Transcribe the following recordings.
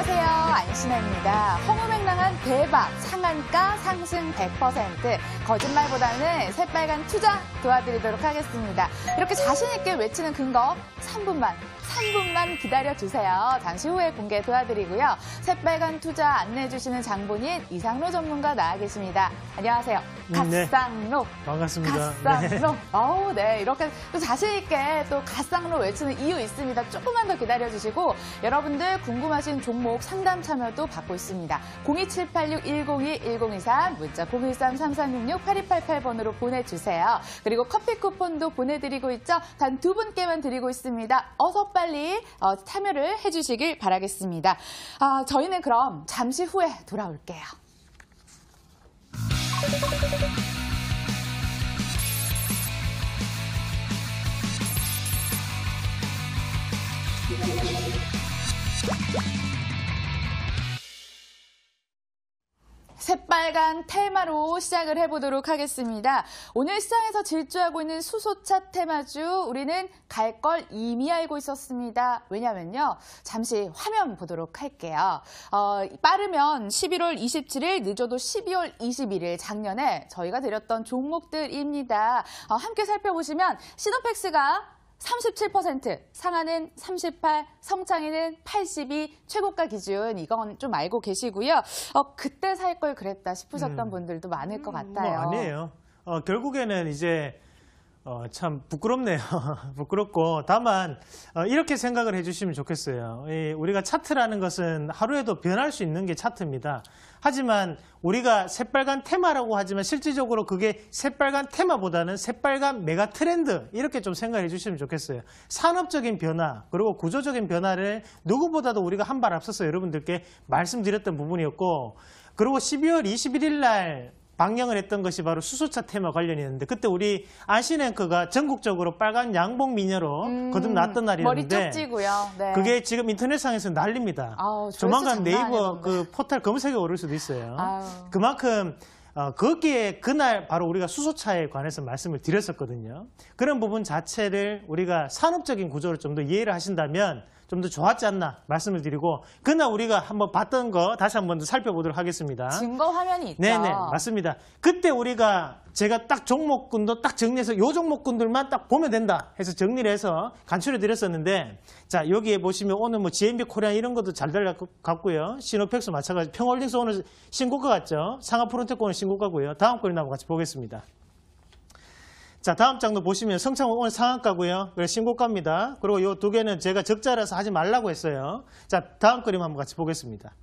안녕하세요. 안신혜입니다. 허무맹랑한 대박, 상한가 상승 100%. 거짓말보다는 새빨간 투자 도와드리도록 하겠습니다. 이렇게 자신있게 외치는 근거 3분만, 3분만 기다려주세요. 잠시 후에 공개 도와드리고요. 새빨간 투자 안내해주시는 장본인 이상로 전문가 나와 계십니다. 안녕하세요. 음, 네. 갓상로. 네, 반갑습니다. 갓상로. 네. 어우, 네. 이렇게 또 자신있게 또 갓상로 외치는 이유 있습니다. 조금만 더 기다려주시고 여러분들 궁금하신 종목 상담 참여도 받고 있습니다. 02786-102-1023 문자 013-3366 8288번으로 보내주세요. 그리고 커피 쿠폰도 보내드리고 있죠. 단 두 분께만 드리고 있습니다. 어서 빨리 어, 참여를 해주시길 바라겠습니다. 아, 저희는 그럼 잠시 후에 돌아올게요. 빨간 테마로 시작을 해보도록 하겠습니다. 오늘 시장에서 질주하고 있는 수소차 테마주 우리는 갈 걸 이미 알고 있었습니다. 왜냐면요. 잠시 화면 보도록 할게요. 어, 빠르면 11월 27일, 늦어도 12월 21일 작년에 저희가 드렸던 종목들입니다. 어, 함께 살펴보시면 시노펙스가 37%, 상한은 38, 성창에는 82, 최고가 기준 이건 좀 알고 계시고요. 어, 그때 살 걸 그랬다 싶으셨던 음. 분들도 많을 것 음, 뭐 같아요. 뭐 아니에요. 어, 결국에는 이제 어, 참 부끄럽네요. 부끄럽고 다만 어, 이렇게 생각을 해주시면 좋겠어요. 이, 우리가 차트라는 것은 하루에도 변할 수 있는 게 차트입니다. 하지만 우리가 새빨간 테마라고 하지만 실질적으로 그게 새빨간 테마보다는 새빨간 메가 트렌드 이렇게 좀 생각해 주시면 좋겠어요. 산업적인 변화 그리고 구조적인 변화를 누구보다도 우리가 한 발 앞서서 여러분들께 말씀드렸던 부분이었고 그리고 12월 21일 날 방영을 했던 것이 바로 수소차 테마 관련이 었는데 그때 우리 아시랭크가 전국적으로 빨간 양복 미녀로 음, 거듭났던 날이었는데 네. 그게 지금 인터넷상에서 난립니다. 아우, 조만간 네이버 그 포털 검색에 오를 수도 있어요. 아우. 그만큼 어, 거기에 그날 바로 우리가 수소차에 관해서 말씀을 드렸었거든요. 그런 부분 자체를 우리가 산업적인 구조를 좀 더 이해를 하신다면 좀더 좋았지 않나 말씀을 드리고 그날 우리가 한번 봤던 거 다시 한번 더 살펴보도록 하겠습니다. 증거 화면이 있죠. 네네 네, 맞습니다. 그때 우리가 제가 딱 종목군도 딱 정리해서 요 종목군들만 딱 보면 된다 해서 정리를 해서 간추려 드렸었는데 자 여기에 보시면 오늘 뭐 GMB 코리아 이런 것도 잘 달려갔고요. 신호팩스 마찬가지 평홀딩스 오늘 신고가 같죠. 상하프론테코는 신고가고요. 다음 거리 나 한번 같이 보겠습니다. 자 다음 장도 보시면 성창호 오늘 상한가고요. 그래 신고가입니다. 그리고 이 두 개는 제가 적자라서 하지 말라고 했어요. 자 다음 그림 한번 같이 보겠습니다.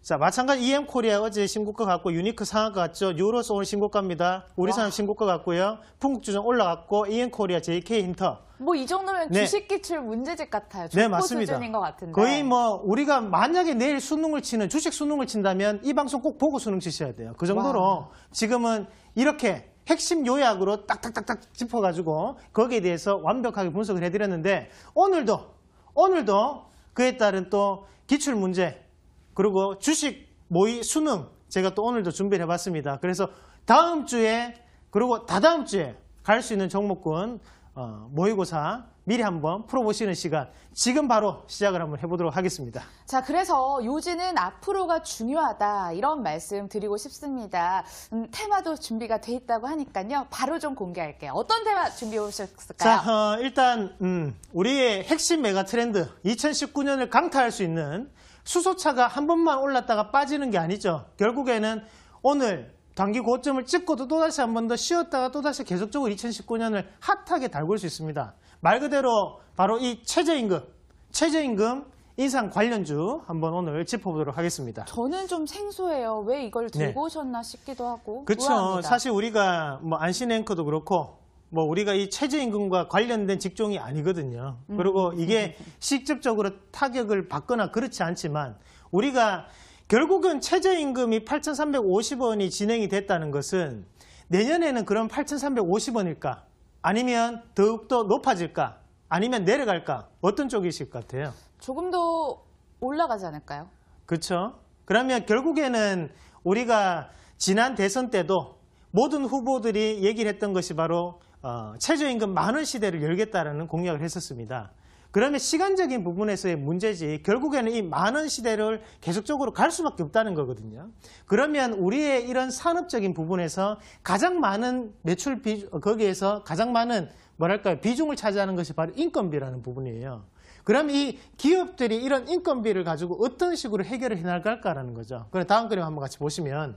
자 마찬가지 EM코리아 어제 신고가 같고 유니크 상한가 같죠. 유로스 오늘 신고가입니다. 우리산업 신고가 같고요. 풍국주정 올라갔고 EM코리아 JK힌터 뭐 이 정도면 네. 주식 기출 문제집 같아요. 네, 맞습니다. 수준인 것 같은데. 거의 뭐 우리가 만약에 내일 수능을 치는 주식 수능을 친다면 이 방송 꼭 보고 수능 치셔야 돼요. 그 정도로 와. 지금은 이렇게 핵심 요약으로 딱딱딱딱 짚어가지고 거기에 대해서 완벽하게 분석을 해드렸는데 오늘도 오늘도 그에 따른 또 기출문제 그리고 주식 모의 수능 제가 또 오늘도 준비를 해봤습니다. 그래서 다음 주에 그리고 다다음 주에 갈 수 있는 종목군 어, 모의고사 미리 한번 풀어보시는 시간 지금 바로 시작을 한번 해보도록 하겠습니다. 자, 그래서 요지는 앞으로가 중요하다 이런 말씀 드리고 싶습니다. 음, 테마도 준비가 돼 있다고 하니까요. 바로 좀 공개할게요. 어떤 테마 준비해 오셨을까요? 자, 어, 일단 음, 우리의 핵심 메가 트렌드 2019년을 강타할 수 있는 수소차가 한 번만 올랐다가 빠지는 게 아니죠. 결국에는 오늘 단기 고점을 찍고도 또다시 한 번 더 쉬었다가 또다시 계속적으로 2019년을 핫하게 달굴 수 있습니다. 말 그대로 바로 이 최저임금, 최저임금 인상 관련주 한번 오늘 짚어보도록 하겠습니다. 저는 좀 생소해요. 왜 이걸 네. 들고 네. 오셨나 싶기도 하고. 그렇죠. 사실 우리가 뭐 안신 앵커도 그렇고 뭐 우리가 이 최저임금과 관련된 직종이 아니거든요. 음. 그리고 이게 직접적으로 타격을 받거나 그렇지 않지만 우리가 결국은 최저임금이 8,350원이 진행이 됐다는 것은 내년에는 그럼 8,350원일까? 아니면 더욱더 높아질까? 아니면 내려갈까? 어떤 쪽이실 것 같아요? 조금 더 올라가지 않을까요? 그렇죠. 그러면 결국에는 우리가 지난 대선 때도 모든 후보들이 얘기를 했던 것이 바로 어, 최저임금 많은 시대를 열겠다라는 공약을 했었습니다. 그러면 시간적인 부분에서의 문제지 결국에는 이 많은 시대를 계속적으로 갈 수밖에 없다는 거거든요. 그러면 우리의 이런 산업적인 부분에서 가장 많은 매출 비 거기에서 가장 많은 뭐랄까요 비중을 차지하는 것이 바로 인건비라는 부분이에요. 그럼 이 기업들이 이런 인건비를 가지고 어떤 식으로 해결을 해나갈까라는 거죠. 그럼 다음 그림 한번 같이 보시면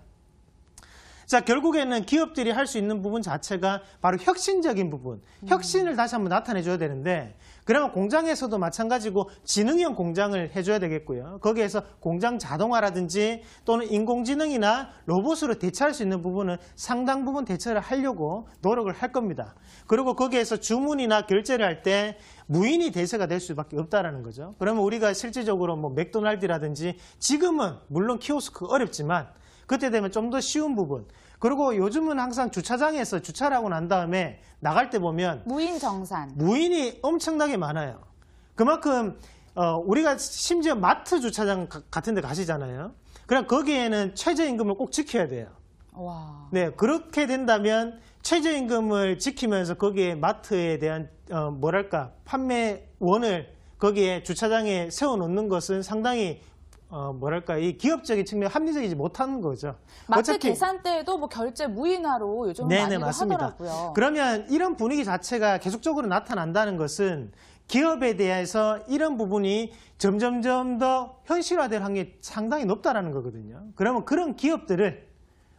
자 결국에는 기업들이 할 수 있는 부분 자체가 바로 혁신적인 부분 혁신을 다시 한번 나타내 줘야 되는데 그러면 공장에서도 마찬가지고 지능형 공장을 해줘야 되겠고요. 거기에서 공장 자동화라든지 또는 인공지능이나 로봇으로 대체할 수 있는 부분은 상당 부분 대처를 하려고 노력을 할 겁니다. 그리고 거기에서 주문이나 결제를 할 때 무인이 대세가 될 수밖에 없다라는 거죠. 그러면 우리가 실질적으로 뭐 맥도날드라든지 지금은 물론 키오스크 어렵지만 그때 되면 좀 더 쉬운 부분 그리고 요즘은 항상 주차장에서 주차를 하고 난 다음에 나갈 때 보면 무인 정산. 무인이 엄청나게 많아요. 그만큼 어, 우리가 심지어 마트 주차장 가, 같은 데 가시잖아요. 그럼 거기에는 최저임금을 꼭 지켜야 돼요. 와. 네, 그렇게 된다면 최저임금을 지키면서 거기에 마트에 대한 어, 뭐랄까 판매원을 거기에 주차장에 세워놓는 것은 상당히 어, 뭐랄까 이 기업적인 측면 합리적이지 못하는 거죠. 마트 계산때에도뭐 결제 무인화로 요즘 많이 하더라고요. 그러면 이런 분위기 자체가 계속적으로 나타난다는 것은 기업에 대해서 이런 부분이 점점점 더 현실화될 확률이 상당히 높다라는 거거든요. 그러면 그런 기업들을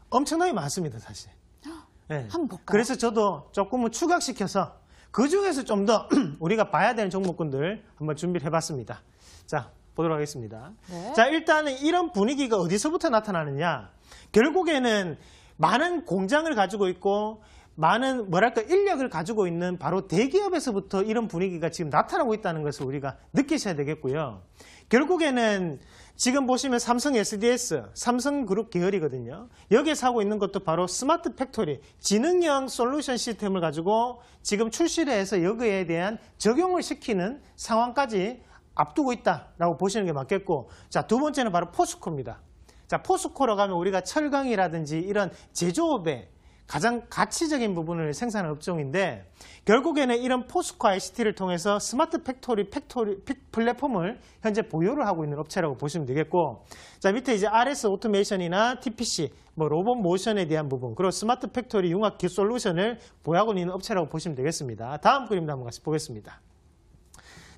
엄청나게 많습니다, 사실. 네. 그래서 저도 조금은 추각시켜서 그 중에서 좀 더 우리가 봐야 되는 종목군들 한번 준비를 해봤습니다. 자, 보도록 하겠습니다. 네. 자, 일단은 이런 분위기가 어디서부터 나타나느냐. 결국에는 많은 공장을 가지고 있고 많은 뭐랄까 인력을 가지고 있는 바로 대기업에서부터 이런 분위기가 지금 나타나고 있다는 것을 우리가 느끼셔야 되겠고요. 결국에는 지금 보시면 삼성 SDS, 삼성그룹 계열이거든요. 여기에사고 있는 것도 바로 스마트 팩토리, 지능형 솔루션 시스템을 가지고 지금 출시를 해서 여기에 대한 적용을 시키는 상황까지 앞두고 있다라고 보시는 게 맞겠고 자두 번째는 바로 포스코입니다. 자 포스코로 가면 우리가 철강이라든지 이런 제조업에 가장 가치적인 부분을 생산하는 업종인데 결국에는 이런 포스코 ICT를 통해서 스마트 팩토리 팩토리 플랫폼을 현재 보유를 하고 있는 업체라고 보시면 되겠고 자 밑에 이제 RS 오토메이션이나 TPC 뭐 로봇 모션에 대한 부분 그리고 스마트 팩토리 융합 솔루션을 보유하고 있는 업체라고 보시면 되겠습니다. 다음 그림도 한번 같이 보겠습니다.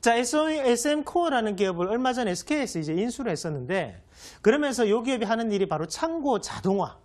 자, SM 코어라는 기업을 얼마 전 s k 에 이제 인수를 했었는데 그러면서 이 기업이 하는 일이 바로 창고 자동화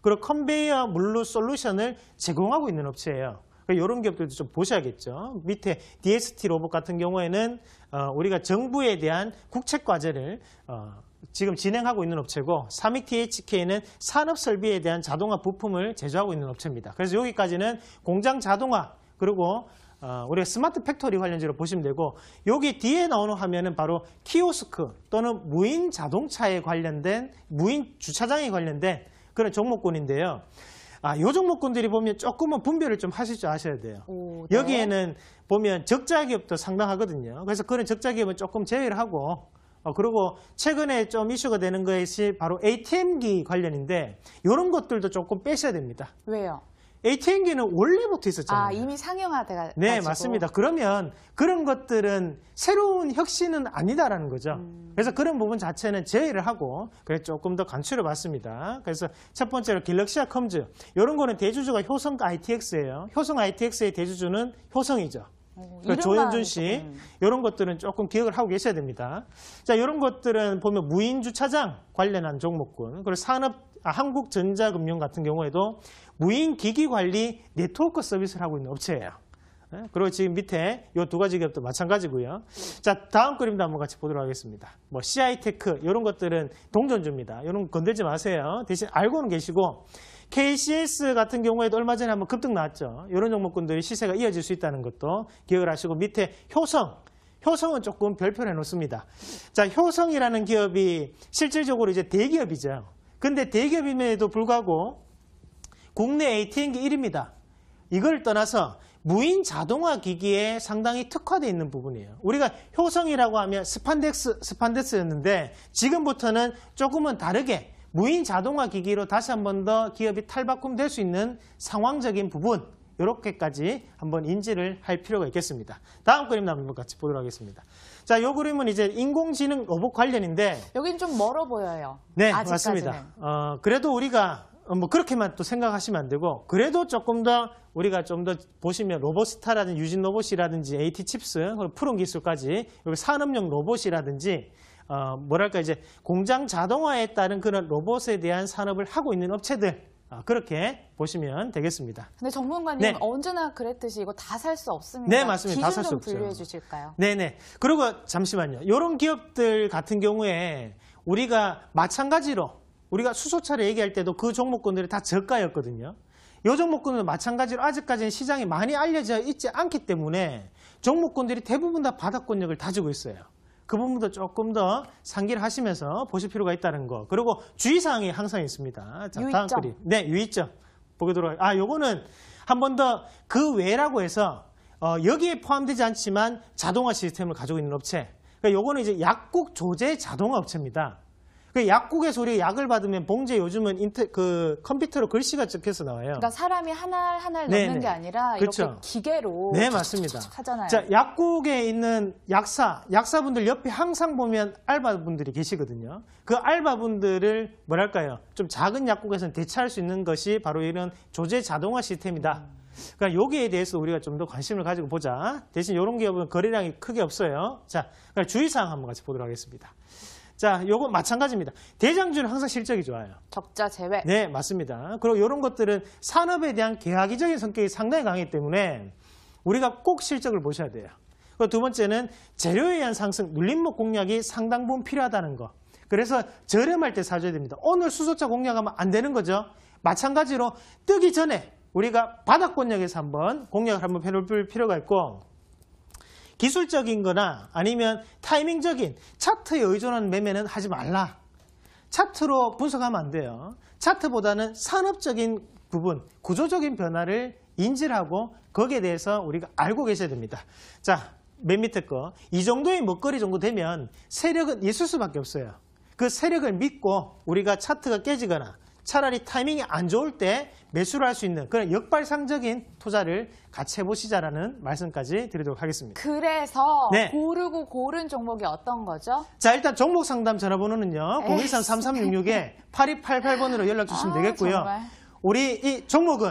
그리고 컨베이어 물류 솔루션을 제공하고 있는 업체예요. 이런 그러니까 기업들도 좀 보셔야겠죠. 밑에 DST 로봇 같은 경우에는 어, 우리가 정부에 대한 국책 과제를 어, 지금 진행하고 있는 업체고 삼익 THK는 산업 설비에 대한 자동화 부품을 제조하고 있는 업체입니다. 그래서 여기까지는 공장 자동화 그리고 어, 우리가 스마트 팩토리 관련지로 보시면 되고 여기 뒤에 나오는 화면은 바로 키오스크 또는 무인 자동차에 관련된 무인 주차장에 관련된 그런 종목군인데요. 아, 요 종목군들이 보면 조금은 분별을 좀 하실 줄 아셔야 돼요. 오, 네. 여기에는 보면 적자 기업도 상당하거든요. 그래서 그런 적자 기업은 조금 제외를 하고 어, 그리고 최근에 좀 이슈가 되는 것이 바로 ATM기 관련인데 이런 것들도 조금 빼셔야 됩니다. 왜요? ATM기는 원래부터 있었잖아요. 아, 이미 상용화돼가 네, 맞습니다. 그러면 그런 것들은 새로운 혁신은 아니다라는 거죠. 음. 그래서 그런 부분 자체는 제외를 하고 그래서 조금 더 간추려 봤습니다. 그래서 첫 번째로 갤럭시아 컴즈 이런 거는 대주주가 효성 ITX예요. 효성 ITX의 대주주는 효성이죠. 그 조현준 씨 조금. 이런 네. 것들은 조금 기억을 하고 계셔야 됩니다. 자 이런 것들은 보면 무인 주차장 관련한 종목군, 그리고 산업 아, 한국전자금융 같은 경우에도 무인 기기 관리 네트워크 서비스를 하고 있는 업체예요. 예, 그리고 지금 밑에 이 두 가지 기업도 마찬가지고요. 자, 다음 그림도 한번 같이 보도록 하겠습니다. 뭐 CI테크 이런 것들은 동전주입니다. 이런 건들지 마세요. 대신 알고는 계시고 KCS 같은 경우에도 얼마 전에 한번 급등 나왔죠. 이런 종목군들이 시세가 이어질 수 있다는 것도 기억을 하시고 밑에 효성 효성은 조금 별표를 해놓습니다. 자, 효성이라는 기업이 실질적으로 이제 대기업이죠. 근데 대기업임에도 불구하고 국내 ATM기 1입니다. 이걸 떠나서 무인 자동화 기기에 상당히 특화되어 있는 부분이에요. 우리가 효성이라고 하면 스판덱스, 스판덱스였는데 지금부터는 조금은 다르게 무인 자동화 기기로 다시 한 번 더 기업이 탈바꿈 될 수 있는 상황적인 부분 이렇게까지 한번 인지를 할 필요가 있겠습니다. 다음 그림 한번 같이 보도록 하겠습니다. 자, 이 그림은 이제 인공지능 로봇 관련인데 여긴 좀 멀어 보여요. 네, 아직까지는. 맞습니다. 어, 그래도 우리가 어, 뭐 그렇게만 또 생각하시면 안 되고 그래도 조금 더 우리가 좀 더 보시면 로봇스타라든지 유진 로봇이라든지 AT 칩스 푸른 기술까지 여기 산업용 로봇이라든지 어, 뭐랄까 이제 공장 자동화에 따른 그런 로봇에 대한 산업을 하고 있는 업체들 아, 그렇게 보시면 되겠습니다. 근데 전문가님 네. 언제나 그랬듯이 이거 다 살 수 없습니다. 네, 맞습니다. 다 살 수 없죠. 분류해 주실까요? 네, 네. 그리고 잠시만요. 이런 기업들 같은 경우에 우리가 마찬가지로 우리가 수소차를 얘기할 때도 그 종목군들이 다 저가였거든요. 이 종목군은 마찬가지로 아직까지는 시장이 많이 알려져 있지 않기 때문에 종목군들이 대부분 다 바닥권력을 다지고 있어요. 그 부분도 조금 더 상기를 하시면서 보실 필요가 있다는 거. 그리고 주의사항이 항상 있습니다. 자, 다음 유의점. 그림. 네, 유의점. 보기 들어요. 아, 요거는 한 번 더 그 외라고 해서 어, 여기에 포함되지 않지만 자동화 시스템을 가지고 있는 업체. 그러니까 요거는 이제 약국 조제 자동화 업체입니다. 그약국의소 우리 약을 받으면 봉제 요즘은 인터, 그 컴퓨터로 글씨가 적혀서 나와요. 그러니까 사람이 하나를 하나를 네, 넣는 네. 게 아니라 이렇게 그렇죠. 기계로 네 맞습니다. 하잖아요. 자 약국에 있는 약사 약사분들 옆에 항상 보면 알바분들이 계시거든요. 그 알바분들을 뭐랄까요 좀 작은 약국에서는 대체할 수 있는 것이 바로 이런 조제 자동화 시스템이다. 그러니까 여기에 대해서 우리가 좀 더 관심을 가지고 보자. 대신 이런 기업은 거래량이 크게 없어요. 자, 그러니까 주의사항 한번 같이 보도록 하겠습니다. 자, 요건 마찬가지입니다. 대장주는 항상 실적이 좋아요. 적자 제외. 네, 맞습니다. 그리고 이런 것들은 산업에 대한 계약이적인 성격이 상당히 강하기 때문에 우리가 꼭 실적을 보셔야 돼요. 그리고 두 번째는 재료에 의한 상승, 물림목 공략이 상당 부분 필요하다는 거. 그래서 저렴할 때 사줘야 됩니다. 오늘 수소차 공략하면 안 되는 거죠. 마찬가지로 뜨기 전에 우리가 바닥 권역에서 한번 공략을 한번 해볼 필요가 있고 기술적인 거나 아니면 타이밍적인 차트에 의존하는 매매는 하지 말라. 차트로 분석하면 안 돼요. 차트보다는 산업적인 부분, 구조적인 변화를 인지 하고 거기에 대해서 우리가 알고 계셔야 됩니다. 자, 맨 밑에 거. 이 정도의 먹거리 정도 되면 세력은 있을 수밖에 없어요. 그 세력을 믿고 우리가 차트가 깨지거나 차라리 타이밍이 안 좋을 때 매수를 할 수 있는 그런 역발상적인 투자를 같이 해보시자라는 말씀까지 드리도록 하겠습니다. 그래서 네. 고르고 고른 종목이 어떤 거죠? 자 일단 종목 상담 전화번호는요. 013-3366-8288번으로 연락 주시면 아, 되겠고요. 정말. 우리 이 종목은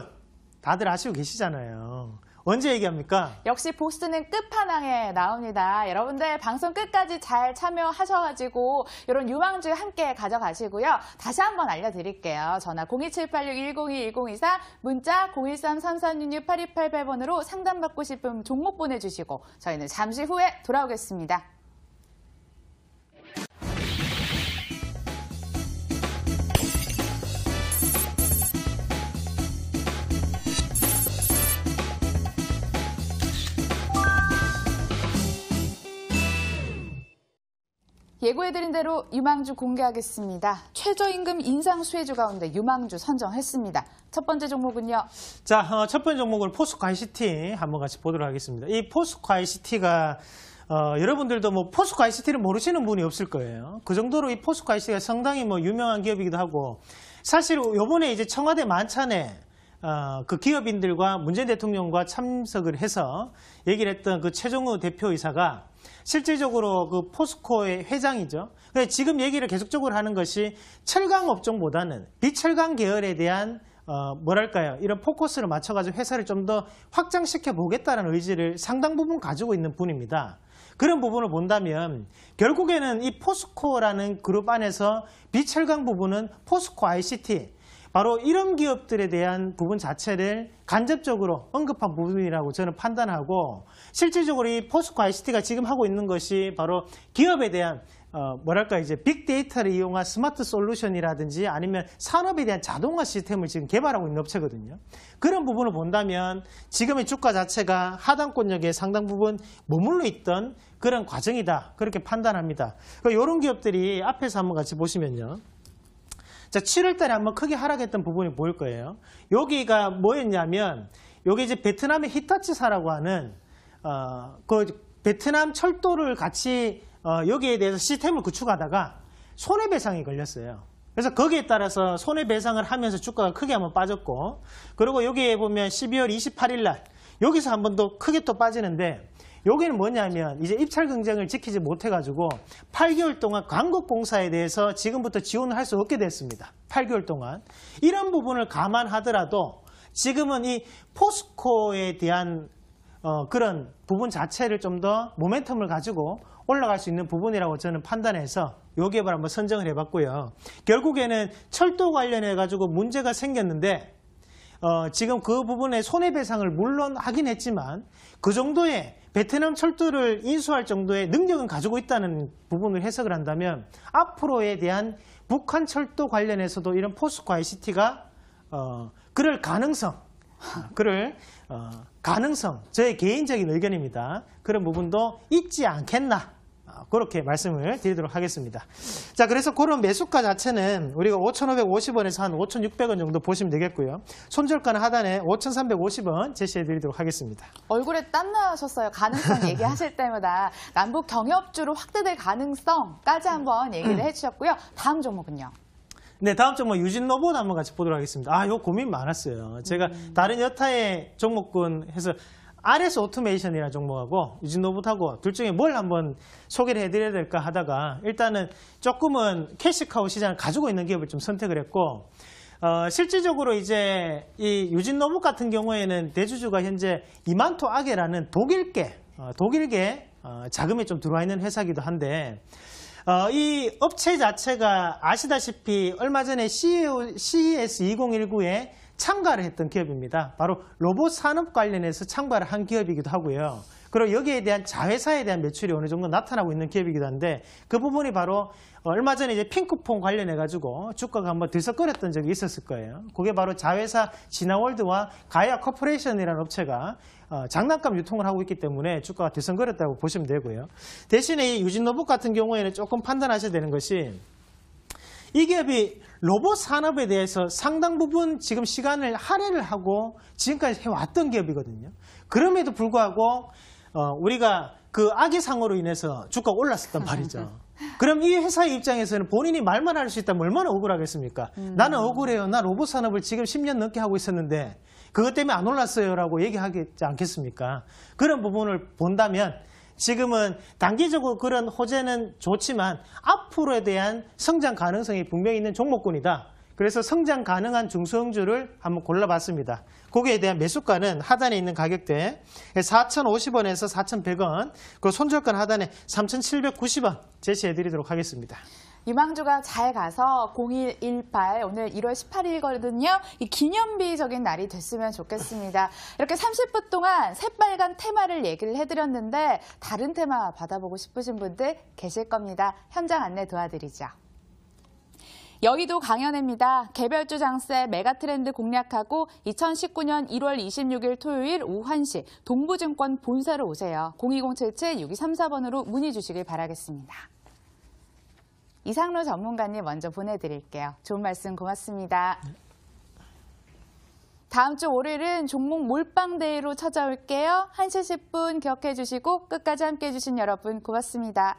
다들 아시고 계시잖아요. 언제 얘기합니까? 역시 보스는 끝판왕에 나옵니다. 여러분들 방송 끝까지 잘 참여하셔가지고 이런 유망주 함께 가져가시고요. 다시 한번 알려드릴게요. 전화 02786-102-1024 문자 0 1 3 3 3 6 6 8 2 8 8번으로 상담받고 싶은 종목 보내주시고 저희는 잠시 후에 돌아오겠습니다. 예고해드린 대로 유망주 공개하겠습니다. 최저임금 인상 수혜주 가운데 유망주 선정했습니다. 첫 번째 종목은요. 자, 어, 첫 번째 종목은 포스코 이시티 한번 같이 보도록 하겠습니다. 이 포스코 이시티가 어, 여러분들도 뭐 포스코 이시티를 모르시는 분이 없을 거예요. 그 정도로 이 포스코 이시티가 상당히 뭐 유명한 기업이기도 하고 사실 요번에 이제 청와대 만찬에 어, 그 기업인들과 문재인 대통령과 참석을 해서 얘기를 했던 그 최종우 대표이사가 실질적으로 그 포스코의 회장이죠. 그래 지금 얘기를 계속적으로 하는 것이 철강 업종보다는 비철강 계열에 대한 어, 뭐랄까요 이런 포커스를 맞춰가지고 회사를 좀 더 확장시켜 보겠다는 의지를 상당 부분 가지고 있는 분입니다. 그런 부분을 본다면 결국에는 이 포스코라는 그룹 안에서 비철강 부분은 포스코 ICT 바로 이런 기업들에 대한 부분 자체를 간접적으로 언급한 부분이라고 저는 판단하고 실질적으로 이 포스코 ICT가 지금 하고 있는 것이 바로 기업에 대한 어, 뭐랄까 이제 빅데이터를 이용한 스마트 솔루션이라든지 아니면 산업에 대한 자동화 시스템을 지금 개발하고 있는 업체거든요. 그런 부분을 본다면 지금의 주가 자체가 하단권역의 상당 부분 머물러 있던 그런 과정이다. 그렇게 판단합니다. 그 그러니까 이런 기업들이 앞에서 한번 같이 보시면요. 자, 7월달에 한번 크게 하락했던 부분이 보일 거예요. 여기가 뭐였냐면 여기 이제 베트남의 히타치사라고 하는 어, 그 베트남 철도를 같이 어, 여기에 대해서 시스템을 구축하다가 손해배상이 걸렸어요. 그래서 거기에 따라서 손해배상을 하면서 주가가 크게 한번 빠졌고 그리고 여기에 보면 12월 28일 날 여기서 한번 더 크게 또 빠지는데 여기는 뭐냐면 이제 입찰 경쟁을 지키지 못해가지고 8개월 동안 광곡공사에 대해서 지금부터 지원을 할 수 없게 됐습니다. 8개월 동안. 이런 부분을 감안하더라도 지금은 이 포스코에 대한 어, 그런 부분 자체를 좀 더 모멘텀을 가지고 올라갈 수 있는 부분이라고 저는 판단해서 요 개발 한번 선정을 해봤고요. 결국에는 철도 관련해가지고 문제가 생겼는데 어, 지금 그 부분에 손해배상을 물론 하긴 했지만 그 정도의 베트남 철도를 인수할 정도의 능력은 가지고 있다는 부분을 해석을 한다면 앞으로에 대한 북한 철도 관련해서도 이런 포스코 ICT가 어, 그럴 가능성, 그럴 어, 가능성, 저의 개인적인 의견입니다. 그런 부분도 있지 않겠나 그렇게 말씀을 드리도록 하겠습니다. 자, 그래서 그런 매수가 자체는 우리가 5,550원에서 한 5,600원 정도 보시면 되겠고요. 손절가는 하단에 5,350원 제시해 드리도록 하겠습니다. 얼굴에 땀 나셨어요. 가능성 얘기하실 때마다 남북 경협주로 확대될 가능성까지 한번 얘기를 음. 해주셨고요. 다음 종목은요. 네, 다음 종목 유진 로봇 한번 같이 보도록 하겠습니다. 아, 이거 고민 많았어요. 제가 음. 다른 여타의 종목군 해서 RS 오토메이션이라는 종목하고 유진노봇하고둘 중에 뭘 한번 소개를 해드려야 될까 하다가 일단은 조금은 캐시카우 시장을 가지고 있는 기업을 좀 선택을 했고 어, 실질적으로 이제 이유진노봇 같은 경우에는 대주주가 현재 이만토 아게라는 독일계 어, 독일계 어, 자금이 좀 들어와 있는 회사기도 한데 어, 이 업체 자체가 아시다시피 얼마 전에 CES e 2019에 참가를 했던 기업입니다. 바로 로봇 산업 관련해서 참가를 한 기업이기도 하고요. 그리고 여기에 대한 자회사에 대한 매출이 어느 정도 나타나고 있는 기업이기도 한데 그 부분이 바로 얼마 전에 이제 핑크폰 관련해가지고 주가가 한번 들썩거렸던 적이 있었을 거예요. 그게 바로 자회사 진화월드와 가야 커퍼레이션이라는 업체가 어, 장난감 유통을 하고 있기 때문에 주가가 들썩거렸다고 보시면 되고요. 대신에 이 유진로봇 같은 경우에는 조금 판단하셔야 되는 것이 이 기업이 로봇 산업에 대해서 상당 부분 지금 시간을 할애를 하고 지금까지 해왔던 기업이거든요. 그럼에도 불구하고 어, 우리가 그 악의상으로 인해서 주가가 올랐었단 말이죠. 그럼 이 회사의 입장에서는 본인이 말만 할 수 있다면 얼마나 억울하겠습니까? 음. 나는 억울해요. 나 로봇 산업을 지금 10년 넘게 하고 있었는데 그것 때문에 안 올랐어요라고 얘기하지 않겠습니까? 그런 부분을 본다면 지금은 단기적으로 그런 호재는 좋지만 앞으로에 대한 성장 가능성이 분명히 있는 종목군이다. 그래서 성장 가능한 중소형주를 한번 골라봤습니다. 거기에 대한 매수가는 하단에 있는 가격대 4,050원에서 4,100원, 그 손절가 하단에 3,790원 제시해드리도록 하겠습니다. 유망주가 잘 가서 0118 오늘 1월 18일거든요. 이 기념비적인 날이 됐으면 좋겠습니다. 이렇게 30분 동안 새빨간 테마를 얘기를 해드렸는데 다른 테마 받아보고 싶으신 분들 계실 겁니다. 현장 안내 도와드리죠. 여의도 강연회입니다. 개별주 장세 메가트렌드 공략하고 2019년 1월 26일 토요일 오후 1시 동부증권 본사로 오세요. 02077-6234번으로 문의 주시길 바라겠습니다. 이상로 전문가님 먼저 보내드릴게요. 좋은 말씀 고맙습니다. 다음 주 월요일은 종목 몰빵대회로 찾아올게요. 1시 10분 기억해 주시고 끝까지 함께해 주신 여러분 고맙습니다.